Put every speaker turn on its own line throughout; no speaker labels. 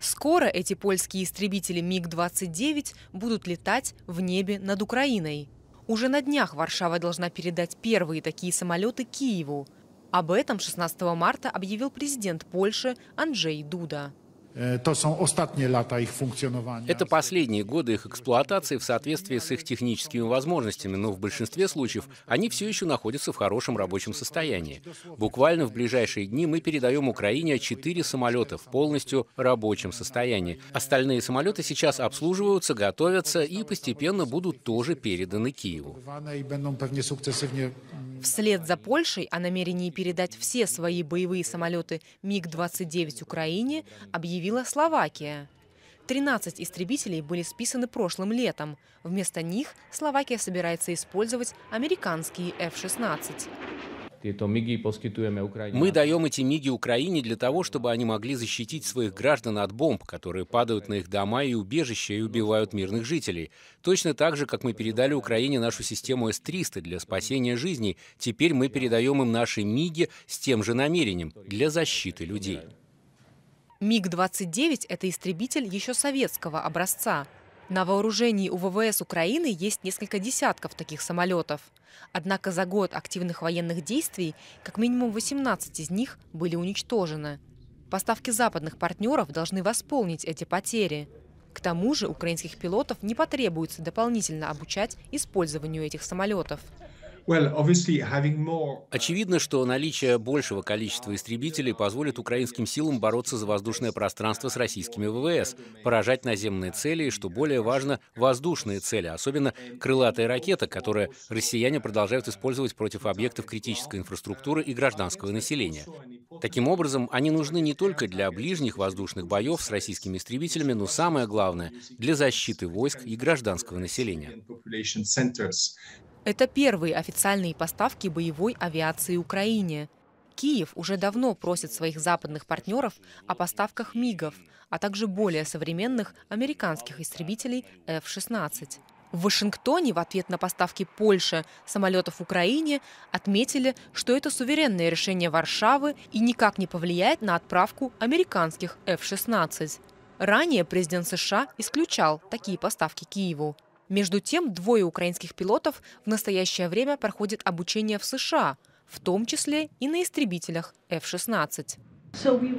Скоро эти польские истребители МиГ-29 будут летать в небе над Украиной. Уже на днях Варшава должна передать первые такие самолеты Киеву. Об этом 16 марта объявил президент Польши Анджей Дуда.
Э, Это последние годы их эксплуатации в соответствии с их техническими возможностями, но в большинстве случаев они все еще находятся в хорошем рабочем состоянии. Буквально в ближайшие дни мы передаем Украине 4 самолета в полностью рабочем состоянии. Остальные самолеты сейчас обслуживаются, готовятся и постепенно будут тоже переданы Киеву.
Вслед за Польшей о намерении передать все свои боевые самолеты МиГ-29 Украине объявил заявила Словакия. 13 истребителей были списаны прошлым летом. Вместо них Словакия собирается использовать американские F-16.
Мы даем эти МИГи Украине для того, чтобы они могли защитить своих граждан от бомб, которые падают на их дома и убежища и убивают мирных жителей. Точно так же, как мы передали Украине нашу систему С-300 для спасения жизней, теперь мы передаем им наши МИГи с тем же намерением – для защиты людей.
МиГ-29 – это истребитель еще советского образца. На вооружении у ВВС Украины есть несколько десятков таких самолетов. Однако за год активных военных действий как минимум 18 из них были уничтожены. Поставки западных партнеров должны восполнить эти потери. К тому же украинских пилотов не потребуется дополнительно обучать использованию этих самолетов. Uh,
Очевидно, что наличие большего количества истребителей позволит украинским силам бороться за воздушное пространство с российскими ВВС, поражать наземные цели и, что более важно, воздушные цели, особенно крылатая ракета, которую россияне продолжают использовать против объектов критической инфраструктуры и гражданского населения. Таким образом, они нужны не только для ближних воздушных боев с российскими истребителями, но самое главное — для защиты войск и гражданского населения.
Это первые официальные поставки боевой авиации Украине. Киев уже давно просит своих западных партнеров о поставках МИГов, а также более современных американских истребителей F-16. В Вашингтоне в ответ на поставки Польши самолетов Украине отметили, что это суверенное решение Варшавы и никак не повлияет на отправку американских F-16. Ранее президент США исключал такие поставки Киеву. Между тем, двое украинских пилотов в настоящее время проходят обучение в США, в том числе и на истребителях F-16.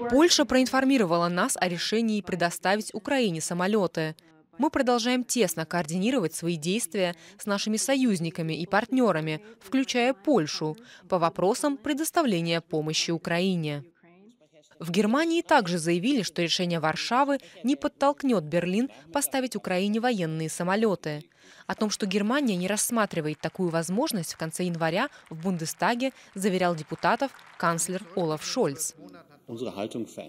Польша проинформировала нас о решении предоставить Украине самолеты. Мы продолжаем тесно координировать свои действия с нашими союзниками и партнерами, включая Польшу, по вопросам предоставления помощи Украине. В Германии также заявили, что решение Варшавы не подтолкнет Берлин поставить Украине военные самолеты. О том, что Германия не рассматривает такую возможность, в конце января в Бундестаге заверял депутатов канцлер Олаф Шольц.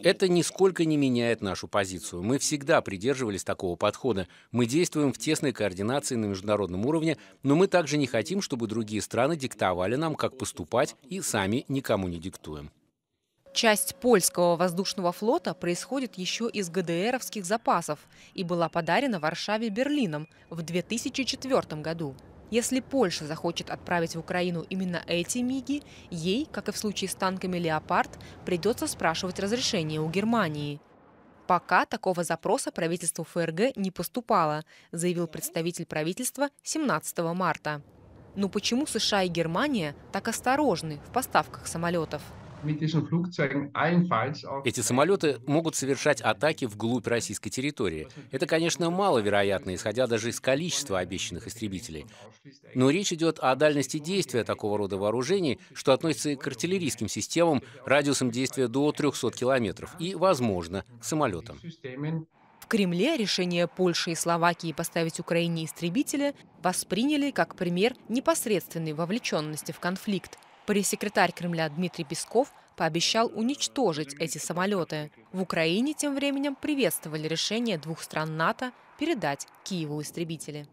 Это нисколько не меняет нашу позицию. Мы всегда придерживались такого подхода. Мы действуем в тесной координации на международном уровне, но мы также не хотим, чтобы другие страны диктовали нам, как поступать, и сами никому не диктуем.
Часть польского воздушного флота происходит еще из ГДРовских запасов и была подарена Варшаве Берлином в 2004 году. Если Польша захочет отправить в Украину именно эти МИГи, ей, как и в случае с танками «Леопард», придется спрашивать разрешение у Германии. Пока такого запроса правительству ФРГ не поступало, заявил представитель правительства 17 марта. Но «Ну почему США и Германия так осторожны в поставках самолетов?
Эти самолеты могут совершать атаки вглубь российской территории. Это, конечно, маловероятно, исходя даже из количества обещанных истребителей. Но речь идет о дальности действия такого рода вооружений, что относится к артиллерийским системам радиусом действия до 300 километров и, возможно, к самолетам.
В Кремле решение Польши и Словакии поставить Украине истребители восприняли как пример непосредственной вовлеченности в конфликт – Пресс-секретарь Кремля Дмитрий Песков пообещал уничтожить эти самолеты. В Украине тем временем приветствовали решение двух стран НАТО передать Киеву истребители.